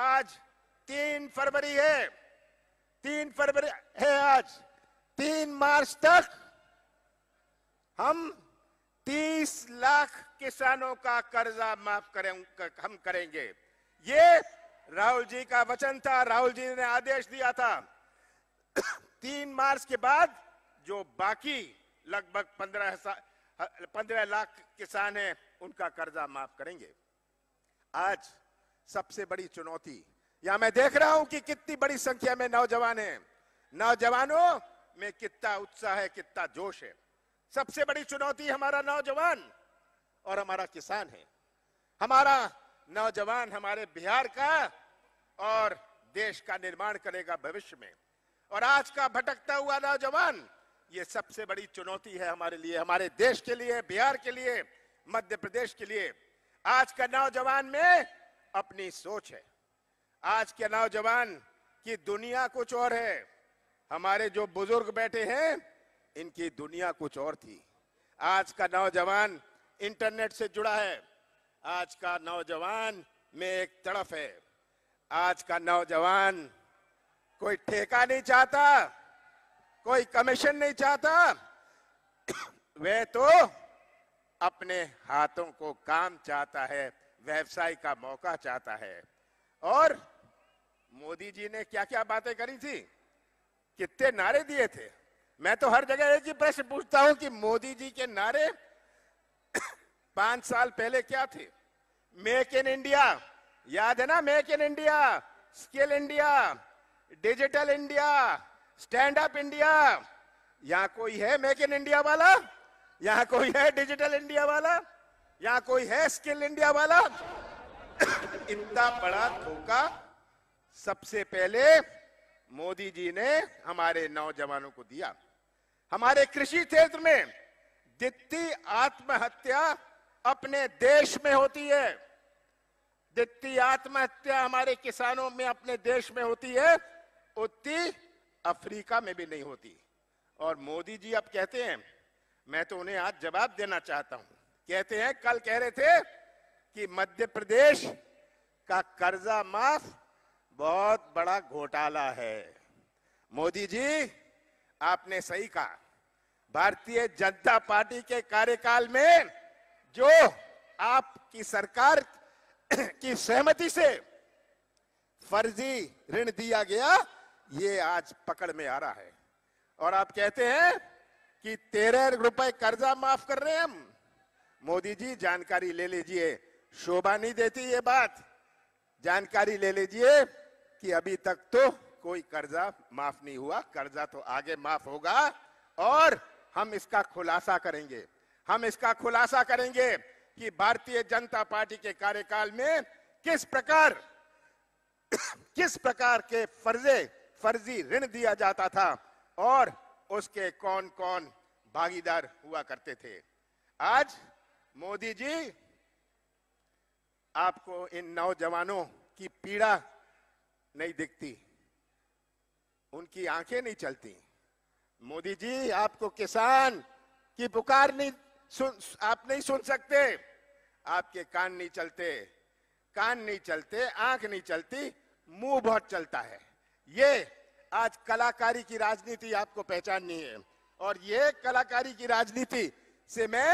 आज तीन फरवरी है तीन फरवरी है आज तीन मार्च तक हम तीस लाख किसानों का कर्जा माफ करें हम करेंगे ये राहुल जी का वचन था राहुल जी ने आदेश दिया था तीन मार्च के बाद जो बाकी लगभग पंद्रह पंद्रह लाख किसान हैं उनका कर्जा माफ करेंगे आज सबसे बड़ी चुनौती या मैं देख रहा हूं कि कितनी बड़ी संख्या में नौजवान है नौजवानों में कितना उत्साह है कितना जोश है सबसे बड़ी चुनौती हमारा नौजवान और हमारा किसान है हमारा नौजवान हमारे बिहार का और देश का निर्माण करेगा भविष्य में और आज का भटकता हुआ नौजवान ये सबसे बड़ी चुनौती है हमारे लिए हमारे देश के लिए बिहार के लिए मध्य प्रदेश के लिए आज का नौजवान में अपनी सोच है आज के नौजवान की दुनिया कुछ और है हमारे जो बुजुर्ग बैठे हैं इनकी दुनिया कुछ और थी आज का नौजवान इंटरनेट से जुड़ा है आज का नौजवान में एक तड़फ है आज का नौजवान कोई ठेका नहीं चाहता कोई कमीशन नहीं चाहता वह तो अपने हाथों को काम चाहता है व्यवसाय का मौका चाहता है और मोदी जी ने क्या क्या बातें करी थी कितने नारे दिए थे मैं तो हर जगह एक ही प्रश्न पूछता हूं कि मोदी जी के नारे पांच साल पहले क्या थे मेक इन इंडिया याद है ना make in India skill India digital India stand up India यहां कोई है मेक इन इंडिया वाला यहां कोई है डिजिटल इंडिया वाला यहां कोई है स्किल इंडिया वाला इतना बड़ा धोखा सबसे पहले मोदी जी ने हमारे नौजवानों को दिया हमारे कृषि क्षेत्र में जितनी आत्महत्या अपने देश में होती है जितनी आत्महत्या हमारे किसानों में अपने देश में होती है उतनी अफ्रीका में भी नहीं होती और मोदी जी अब कहते हैं मैं तो उन्हें आज जवाब देना चाहता हूं कहते हैं कल कह रहे थे कि मध्य प्रदेश का कर्जा माफ बहुत बड़ा घोटाला है मोदी जी आपने सही कहा भारतीय जनता पार्टी के कार्यकाल में जो आपकी सरकार की सहमति से फर्जी ऋण दिया गया ये आज पकड़ में आ रहा है और आप कहते हैं कि तेरह रुपए कर्जा माफ कर रहे हैं हम मोदी जी जानकारी ले लीजिए शोभा नहीं देती ये बात जानकारी ले लीजिए कि अभी तक तो कोई कर्जा माफ नहीं हुआ कर्जा तो आगे माफ होगा और हम इसका खुलासा करेंगे हम इसका खुलासा करेंगे कि भारतीय जनता पार्टी के कार्यकाल में किस प्रकार किस प्रकार के फर्जे फर्जी ऋण दिया जाता था और उसके कौन कौन भागीदार हुआ करते थे आज मोदी जी आपको इन नौजवानों की पीड़ा नहीं दिखती उनकी आंखें नहीं चलती मोदी जी आपको किसान की पुकार नहीं सुन आप नहीं सुन सकते आपके कान नहीं चलते कान नहीं चलते आंख नहीं चलती मुंह बहुत चलता है ये आज कलाकारी की राजनीति आपको पहचाननी है और ये कलाकारी की राजनीति से मैं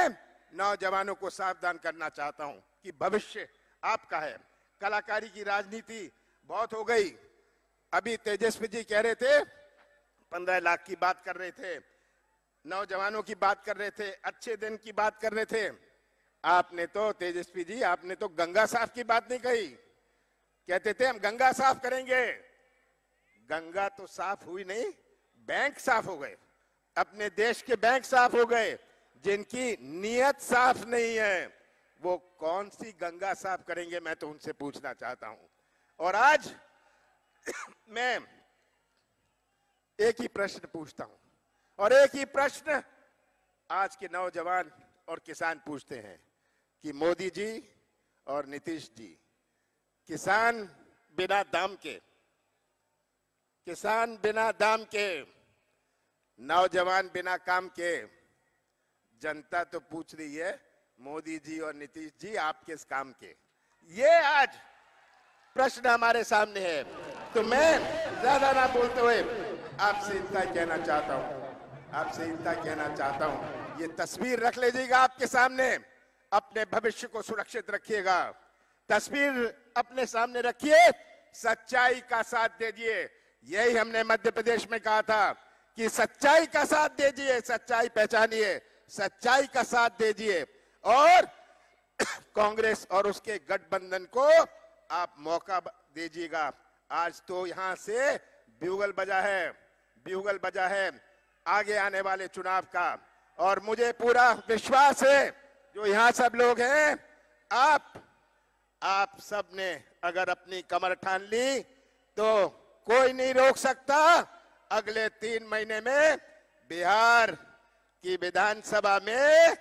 नौजवानों को सावधान करना चाहता हूं कि भविष्य आपका है कलाकारी की राजनीति बहुत हो गई अभी तेजस्वी जी कह रहे थे पंद्रह लाख की बात कर रहे थे नौजवानों की बात कर रहे थे अच्छे दिन की बात कर रहे थे आपने तो तेजस्वी जी आपने तो गंगा साफ की बात नहीं कही कहते थे हम गंगा साफ करेंगे गंगा तो साफ हुई नहीं बैंक साफ हो गए अपने देश के बैंक साफ हो गए जिनकी नीयत साफ नहीं है वो कौन सी गंगा साफ करेंगे मैं तो उनसे पूछना चाहता हूं और आज मैं एक ही प्रश्न पूछता हूं और एक ही प्रश्न आज के नौजवान और किसान पूछते हैं कि मोदी जी और नीतीश जी किसान बिना दाम के किसान बिना दाम के नौजवान बिना काम के जनता तो पूछ रही है मोदी जी और नीतीश जी आप किस काम के ये आज प्रश्न हमारे सामने है तो मैं ज्यादा ना बोलते हुए आपसे इतना कहना चाहता हूँ आपसे इतना कहना चाहता हूँ ये तस्वीर रख लीजिएगा आपके सामने अपने भविष्य को सुरक्षित रखिएगा तस्वीर अपने सामने रखिए सच्चाई का साथ दीजिए यही हमने मध्य प्रदेश में कहा था कि सच्चाई का साथ दीजिए सच्चाई पहचानिए सच्चाई का साथ दीजिए और कांग्रेस और उसके गठबंधन को आप मौका दीजिएगा आज तो यहां से ब्यूगल बजा है ब्यूगल बजा है आगे आने वाले चुनाव का और मुझे पूरा विश्वास है जो यहाँ सब लोग हैं आप आप सब ने अगर अपनी कमर ठान ली तो कोई नहीं रोक सकता अगले तीन महीने में बिहार कि विधानसभा में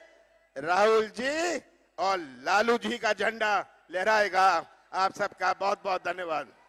राहुल जी और लालू जी का झंडा लहराएगा आप सबका बहुत बहुत धन्यवाद